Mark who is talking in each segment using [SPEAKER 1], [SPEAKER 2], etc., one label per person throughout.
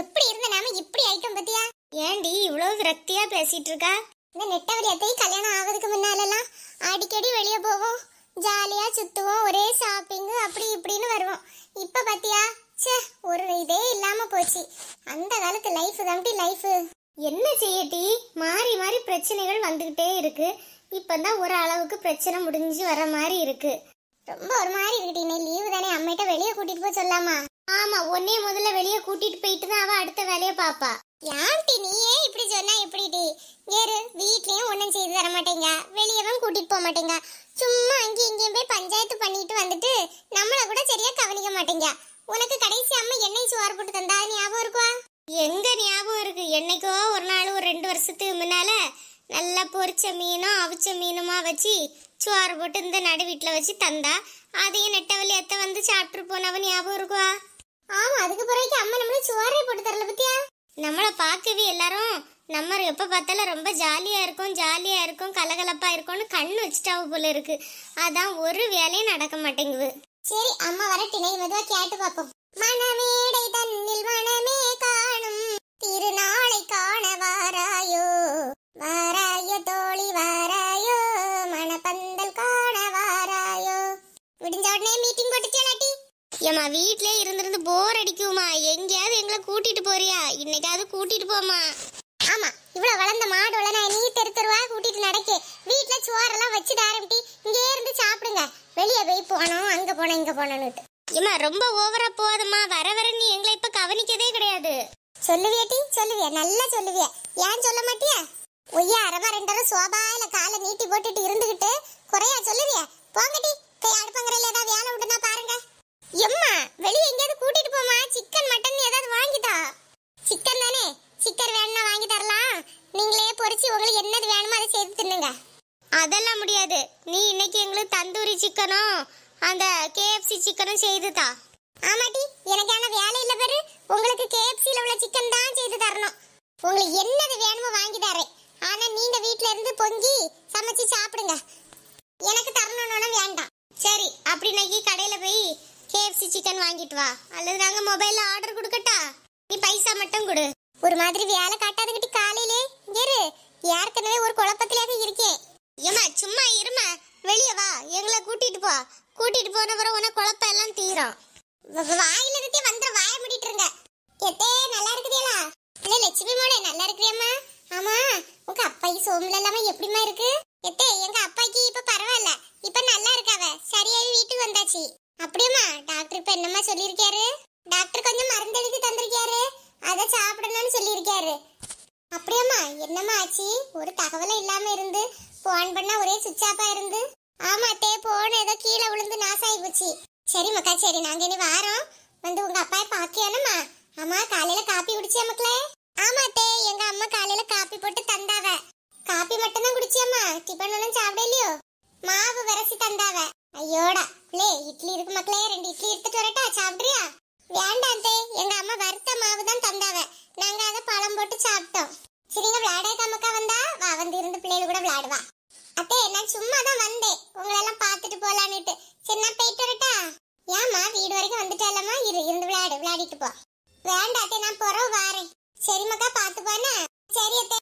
[SPEAKER 1] எப்படி இருந்த நாம இப்படி ஐட்டம் பத்தியா ஏண்டி இவ்வளவு விரக்தியா பேசிட்டு இருக்கா இந்த நெட்டவர் அத்தை கல்யாணம் ஆவதுக்கு முன்னாலெல்லாம் அடிக்கடி வெளியே போவோம் ஜாலியா சுத்துவோம் ஒரே ஷாப்பிங் அப்படி இப்படின்னு வருவோம் இப்ப பாத்தியா சே ஒரு இதே இல்லாம போச்சு அந்த காலத்து லைஃப் தான் லைஃப் என்ன செய்யட்டி மாறி மாறி பிரச்சனைகள் வந்துகிட்டே இருக்கு இப்பதான் ஒரு அளவுக்கு பிரச்சனை முடிஞ்சு வர மாதிரி இருக்கு ரொம்ப ஒரு மாதிரி இருக்குடி லீவு தானே அம்மையிட்ட வெளியே கூட்டிட்டு போய் சொல்லாமா ஆமா உன்னே முதல்ல வெளியே கூட்டிட்டு போயிட்டு தான் அவ அடுத்த வேலைய பாப்பா யான்டி நீயே இப்படி சொன்னா டி ஏறு வீட்லயும் ஒண்ணும் செய்து தர மாட்டேங்க வெளியவும் கூட்டிட்டு போக மாட்டேங்க சும்மா அங்கேயும் இங்கேயும் போய் பஞ்சாயத்து பண்ணிட்டு வந்துட்டு நம்மள கூட சரியா கவனிக்க மாட்டேங்க உனக்கு கடைசி அம்மா என்னை சோறு போட்டு தந்தா ஞாபகம் இருக்குவா எங்க ஞாபகம் இருக்கு என்னைக்கோ ஒரு நாள் ஒரு ரெண்டு வருஷத்துக்கு முன்னால நல்லா பொரிச்ச மீனும் அவிச்ச மீனுமா வச்சு சோறு போட்டு இந்த நடு வீட்டில் வச்சு தந்தா அதையும் நெட்டவழி எத்த வந்து சாப்பிட்டு போனவன் ஞாபகம் இருக்குவா ஆமா அதுக்கு பிறகு அம்மா நம்மள சோறே போட்டு தரல பத்தியா நம்மள பார்க்கவே எல்லாரும் நம்ம எப்ப பார்த்தாலும் ரொம்ப ஜாலியா இருக்கும் ஜாலியா இருக்கும் கலகலப்பா இருக்கும்னு கண்ணு வச்சுட்டாவு போல இருக்கு அதான் ஒரு வேலையும் நடக்க மாட்டேங்குது சரி அம்மா வர திணை மெதுவா கேட்டு பார்ப்போம் மனமேடை தன்னில் மனமே காணும் திருநாளை காண வாராயோ வார ஏமா வீட்லயே இருந்திருந்து போர் அடிக்குமா எங்கேயாவது எங்களை கூட்டிட்டு போறியா இன்னைக்காவது கூட்டிட்டு போமா ஆமா இவ்வளவு வளர்ந்த மாடோல நான் நீ தெரு தெருவா கூட்டிட்டு நடக்க வீட்டுல சோறெல்லாம் வச்சு ஆரம்பிட்டி இங்கே இருந்து சாப்பிடுங்க வெளியே போய் போனோம் அங்க போனோம் இங்க போனோம்னுட்டு ஏமா ரொம்ப ஓவரா போதுமா வர வர நீ எங்களை இப்ப கவனிக்கவே கிடையாது சொல்லுவியாட்டி சொல்லுவியா நல்லா சொல்லுவியா ஏன் சொல்ல மாட்டியா ஒய்யா அரவா ரெண்டரும் சோபாயில காலை நீட்டி போட்டுட்டு இருந்துகிட்டு குறையா சொல்லுவியா போங்கட்டி போய் சிக்கனும் அந்த கேஎஃப்சி சிக்கனும் செய்துதா ஆமாடி எனக்கு என்ன வேலை இல்ல பாரு உங்களுக்கு கேஎஃப்சில உள்ள சிக்கன் தான் செய்து தரணும் உங்களுக்கு என்னது வேணுமோ வாங்கி தரேன் ஆனா நீங்க வீட்ல இருந்து பொங்கி சமைச்சு சாப்பிடுங்க எனக்கு தரணும்னு வேண்டாம் சரி அப்படின்னாக்கி கடையில போய் கேஎஃப்சி சிக்கன் வாங்கிட்டு வா அல்லது நாங்க மொபைல்ல ஆர்டர் கொடுக்கட்டா நீ பைசா மட்டும் கொடு ஒரு மாதிரி வேலை காட்டாதுகிட்டி காலையிலே இரு ஏற்கனவே ஒரு குழப்பத்திலேயே இருக்கேன் ஏமா சும்மா இருமா வெளியே வா எங்களை கூட்டிட்டு போ கூட்டிட்டு போன பிறகு உன குழப்பம் எல்லாம் தீரும் வாயில இருந்தே வந்து வாய முடிட்டு இருங்க எத்தே நல்லா இருக்குதேலா இல்ல லட்சுமி மோனே நல்லா இருக்கிறியம்மா ஆமா உங்க அப்பாயி சோம்பல இல்லாம எப்படிமா இருக்கு எத்தே எங்க அப்பாய்க்கு இப்ப பரவாயில்ல இப்ப நல்லா இருக்காவ சரியாகி வீட்டுக்கு வந்தாச்சு அப்படியேம்மா டாக்டர் இப்ப என்னம்மா சொல்லியிருக்காரு டாக்டர் கொஞ்சம் மருந்து எழுதி தந்திருக்காரு அதை சாப்பிடணும்னு சொல்லியிருக்காரு அப்படியாம்மா என்னம்மா ஆச்சு ஒரு தகவல இல்லாம இருந்து போன் பண்ணா ஒரே சுவிட்சாப்பா இருந்து ஆமா அத்தே போன் ஏதோ கீழே விழுந்து நாசாயி போச்சு சரி மக்கா சரி நாங்க இனி வாரோம் வந்து உங்க அப்பா பாக்கியானம்மா அம்மா காலையில காப்பி குடிச்சியா மக்களே ஆமா அத்தே எங்க அம்மா காலையில காப்பி போட்டு தந்தாவ காப்பி மட்டும் தான் குடிச்சியாம்மா டிபன் ஒன்றும் சாப்பிட இல்லையோ மாவு விரசி தந்தாவ ஐயோடா பிள்ளே இட்லி இருக்கு மக்களே ரெண்டு இட்லி எடுத்துட்டு வரட்டா சாப்பிட்றியா வேண்டாம் அத்தே எங்க அம்மா வறுத்த மாவு தான் தந்தாவ நாங்க அதை பழம் போட்டு சாப்பிட்டோம் சரிங்க விளையாட அம்மாக்கா வந்தா வா வந்து இருந்து பிள்ளைகள் கூட விளையாடுவா அத்தே நான் சும்மா தான் வந்தேன் உங்களெல்லாம் பார்த்துட்டு போலான்னுட்டு சரி நான் போயிட்டு வரட்டா ஏமா வீடு வரைக்கும் வந்துட்டாலம்மா இரு இருந்து விளையாடு விளையாடிட்டு போ வேண்டாம் அத்தே நான் போறோம் வாரேன் சரிம்மாக்கா பார்த்து போனே சரி அத்தே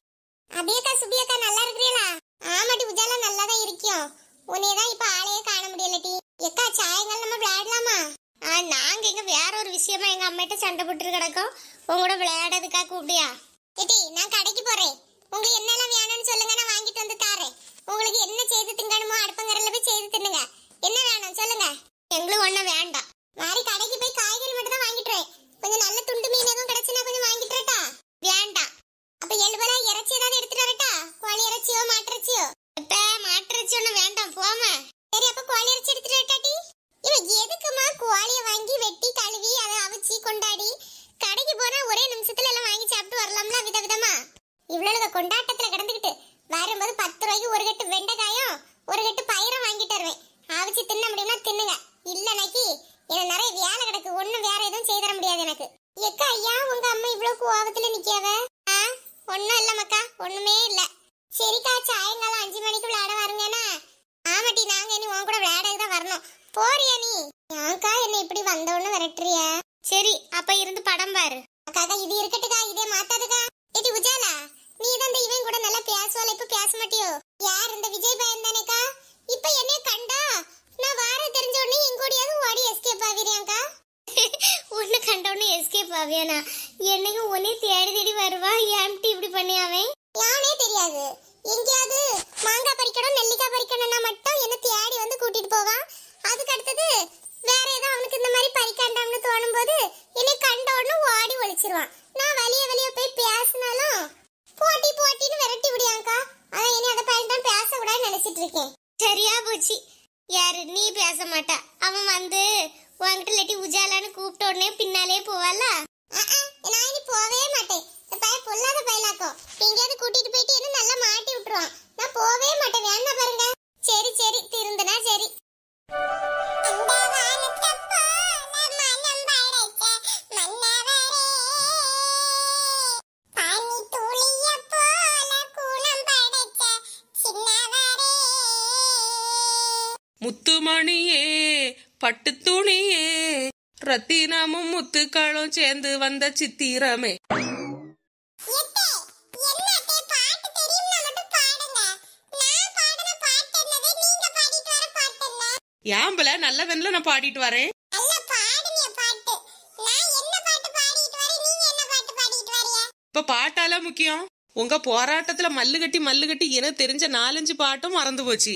[SPEAKER 1] அபியக்கா சுபியக்கா நல்லா இருக்கிறீங்களா ஆமாட்டி உஜாலா நல்லா தான் இருக்கியும் உன்னையதான் இப்ப ஆளையே காண முடியலட்டி எக்கா சாயங்கள் நம்ம விளையாடலாமா ஆ நாங்கள் இங்கே வேற ஒரு விஷயமா எங்கள் அம்மாட்ட சண்டை போட்டு கிடக்கோம் உங்களோட விளையாடுறதுக்காக கூப்பிடியா ஏட்டி நான் கடைக்கு போகிறேன் உங்களுக்கு என்னெல்லாம் வேணும்னு சொல்லுங்க நான் வாங்கிட்டு வந்து தாரேன் உங்களுக்கு என்ன செய்து திங்கணுமோ அடுப்பங்கரில் போய் செய்து தின்னுங்க என்ன வேணும் சொல்லுங்க எங்களுக்கு ஒன்றும் வேண்டாம் மாதிரி கடைக்கு போய் சரி அப்ப இருந்து படம் பாரு அக்காக்கா இது இருக்கட்டுக்கா இதே மாத்தாதுக்கா ஏடி உஜாலா நீ தான் இந்த இவன் கூட நல்லா பேசுவாள் இப்ப பேச மாட்டியோ யார் இந்த விஜய் பையன் தானேக்கா இப்ப என்னைய கண்டா நான் வார தெரிஞ்ச உடனே எங்கூடியாவது ஓடி எஸ்கேப் ஆவிறியாக்கா ஒண்ணு கண்ட உடனே எஸ்கேப் ஆவியானா என்னைக்கு உன்னே தேடி தேடி வருவா ஏன்ட்டு இப்படி பண்ணியாவே யானே தெரியாது எங்கேயாவது மாங்காய்
[SPEAKER 2] முத்துமணியே பட்டு துணியே ரத்தினமும் முத்துக்களும் சேர்ந்து வந்த சித்திரமே ஏம்பல நல்ல வெண்ல நான் பாடிட்டு வரேன் இப்ப பாட்டால முக்கியம் உங்க போராட்டத்துல மல்லு கட்டி மல்லு கட்டி என தெரிஞ்ச நாலஞ்சு பாட்டும் மறந்து போச்சு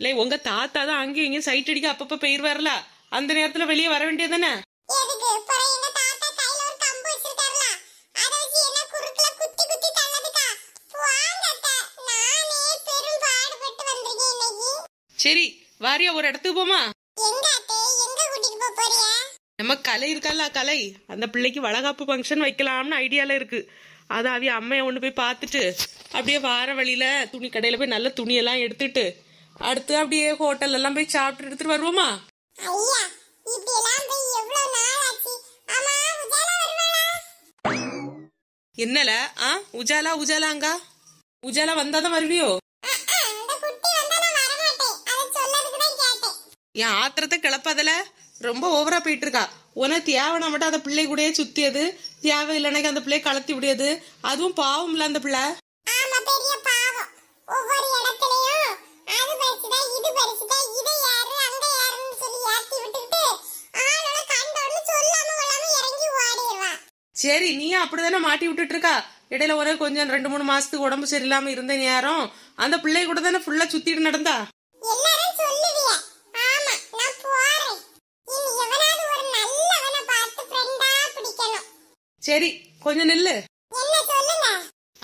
[SPEAKER 2] இல்லை உங்க தாத்தா தான் அங்கேயும் இங்கேயும் சைட் அடிக்க அப்பப்ப வரல அந்த நேரத்துல வெளியே வர வேண்டியது தானே சரி வாரியா ஒரு இடத்துக்கு போமா நம்ம கலை இருக்கல்ல கலை அந்த பிள்ளைக்கு வளகாப்பு ஃபங்க்ஷன் வைக்கலாம்னு ஐடியால இருக்கு அது அவைய அம்மையை ஒன்று போய் பார்த்துட்டு அப்படியே வார வழியில துணி கடையில போய் நல்ல துணியெல்லாம் எடுத்துட்டு அடுத்து அப்படியே ஹோட்டல் எல்லாம் போய் சாப்பிட்டு எடுத்துட்டு வருவோமா என்னல ஆ உஜாலா உஜாலாங்கா உஜாலா வந்தாதான் வருவியோ என் ஆத்திரத்தை கிளப்பதுல ரொம்ப ஓவரா போயிட்டு இருக்கா உனக்கு தேவைனா மட்டும் அந்த பிள்ளை கூடயே சுத்தியது தேவை இல்லைனாக்க அந்த பிள்ளைய கலத்தி விடியது அதுவும் பாவம் பாவம்ல அந்த பிள்ளை சரி நீ அப்படிதானே மாட்டி விட்டுட்டு இருக்கா இடையில ஒரே கொஞ்சம் ரெண்டு மூணு மாசத்துக்கு உடம்பு சரியில்லாம இருந்த நேரம் அந்த பிள்ளை கூட தானே ஃபுல்லா சுத்திட்டு நடந்தா சரி கொஞ்சம் நில்லு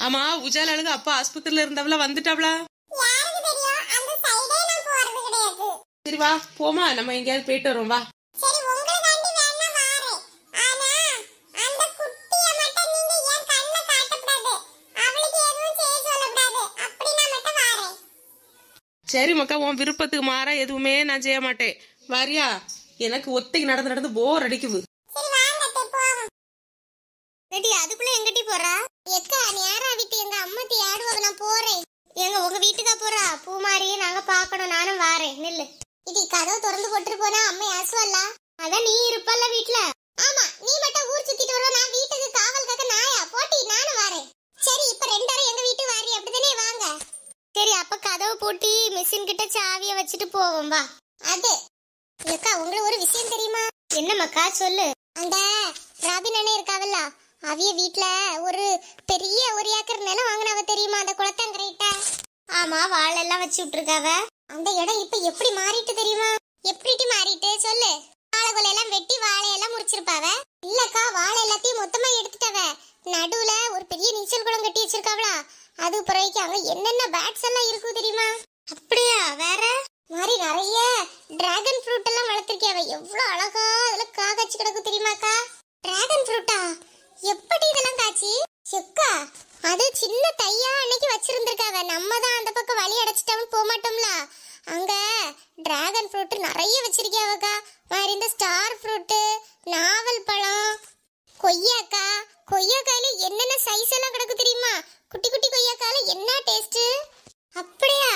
[SPEAKER 2] ஆமா உஜால அழுது அப்பா ஆஸ்பத்திரியில இருந்தவள வந்துட்டாவளா சரி வா போமா நம்ம எங்கேயாவது போயிட்டு வரோம் வா சரி மக்கா உன் விருப்பத்துக்கு மாற எதுவுமே நான் செய்ய மாட்டேன் வரியா எனக்கு ஒத்தைக்கு நடந்து நடந்து போர் அடிக்குது
[SPEAKER 1] அதுக்குள்ள எங்கட்டி போறா எக்கா நேரா விட்டு எங்க அம்மத்தி ஆடுவாங்க நான் போறேன் எங்க உங்க வீட்டுக்கா போறா பூ பூமாரியை நாங்க பாக்கணும் நானும் வாரேன் நில்லு இது கதவு திறந்து போட்டு போனா அம்மை ஆசுவல்ல அதான் நீ இருப்பல்ல வீட்ல ஆமா நீ மட்டும் ஊர் சுத்திட்டு வருவ நான் வீட்டுக்கு காவல் கக்க நாயா போட்டி நானும் வரேன் சரி இப்ப ரெண்டாரும் எங்க வீட்டு வாரி அப்படிதானே வாங்க சரி அப்ப கதவு பூட்டி மிஷின் கிட்ட சாவிய வச்சுட்டு போவோம் வா அது அக்கா உங்களுக்கு ஒரு விஷயம் தெரியுமா என்னம்மாக்கா சொல்லு அந்த ராபின் அண்ணே இருக்காவல்ல அவிய வீட்ல ஒரு பெரிய ஒரு ஏக்கர் நிலம் வாங்கினவ தெரியுமா அந்த குளத்தங்கரைட்ட ஆமா எல்லாம் வச்சு விட்டுருக்காவ அந்த இடம் இப்ப எப்படி மாறிட்டு தெரியுமா எப்படி மாறிட்டு சொல்லு வாழைக்குலை எல்லாம் வெட்டி வாழையெல்லாம் முறிச்சிருப்பாவ இல்லக்கா வாழை எல்லாத்தையும் மொத்தமா எடுத்துட்டவ நடுவுல ஒரு பெரிய நீச்சல் குளம் கட்டி வச்சிருக்காவளா அது பிறகு அங்க என்னென்ன பேட்ஸ் எல்லாம் இருக்கும் தெரியுமா அப்படியா வேற மாதிரி நிறைய டிராகன் ஃப்ரூட் எல்லாம் வளர்த்திருக்கியாவ எவ்வளவு அழகா அதுல கா காய்ச்சி கிடக்கு தெரியுமாக்கா டிராகன் ஃப்ரூட்டா எப்படி இதெல்லாம் காய்ச்சி செக்கா அது சின்ன தையா அன்னைக்கு வச்சிருந்திருக்காங்க நம்ம தான் அந்த பக்கம் வழி அடைச்சிட்டோம்னு போக மாட்டோம்ல அங்க டிராகன் ஃப்ரூட் நிறைய வச்சிருக்கியாவக்கா மாதிரி இந்த ஸ்டார் ஃப்ரூட்டு நாவல் பழம் கொய்யாக்கா கொய்யாக்காயில என்னென்ன சைஸ் எல்லாம் கிடக்கு தெரியுமா குட்டி குட்டி கொய்யாக்காயில என்ன டேஸ்ட் அப்படியா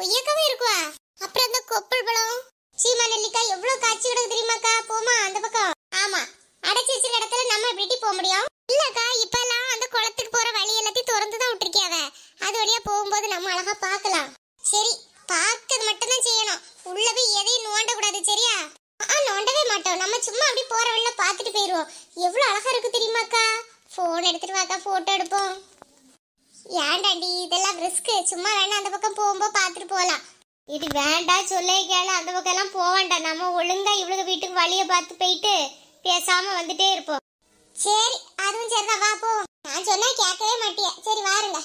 [SPEAKER 1] கொய்யாக்காவே இருக்குவா அப்புறம் அந்த கொப்பல் பழம் சீமா நெல்லிக்காய் எவ்வளவு காய்ச்சி கிடக்கு தெரியுமாக்கா போமா அந்த பக்கம் ஆமா அடைச்சி வச்சிருக்க இடத்துல நம்ம எப்படி போக முடியும் இல்லக்கா இப்ப சும்மா வேணா அந்த பக்கம் போகும்போது பார்த்துட்டு போகலாம் இது வேண்டாம் கேள அந்த பக்கம் எல்லாம் போவேண்டா நம்ம ஒழுங்கா இவ்வளவு வீட்டுக்கு வழியை பார்த்து போயிட்டு பேசாம வந்துட்டே இருப்போம் சரி அதுவும் சரிதான் வா போ நான் சொன்னா கேட்கவே மாட்டியா சரி வாருங்க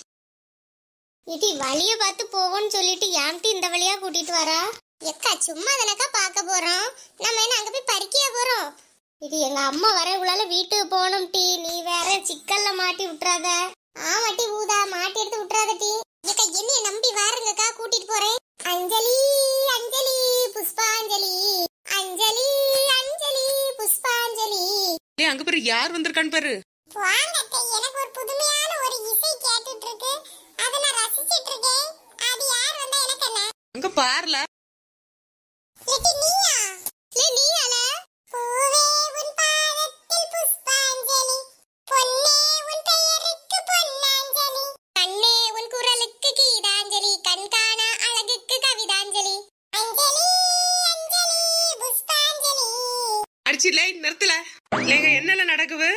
[SPEAKER 1] இது வழிய பார்த்து போவோம்னு சொல்லிட்டு ஏன்ட்டு இந்த வழியா கூட்டிட்டு வரா எக்கா சும்மா தானக்கா பார்க்க போறோம் நம்ம என்ன அங்க போய் பறிக்கையா போறோம் இது எங்க அம்மா வர இவ்வளவு வீட்டுக்கு போகணும் டீ நீ வேற சிக்கல்ல மாட்டி விட்டுறாத ஆமாட்டி அஞ்சலி அஞ்சலி புஷ்பாஞ்சலி
[SPEAKER 2] அஞ்சலி அஞ்சலி புஷ்பாஞ்சலி ஏய் அங்க பாரு யார் வந்திருக்கான்னு பாரு
[SPEAKER 3] வாங்க அத்தை, எனக்கு ஒரு புதுமையான ஒரு இசை கேட்டுட்டு இருக்கு அதை அது யார் வந்தா எனக்கு என்ன
[SPEAKER 2] அங்க பாருல அடிச்சிடல இந்நேரத்துல இல்லைங்க நடக்குது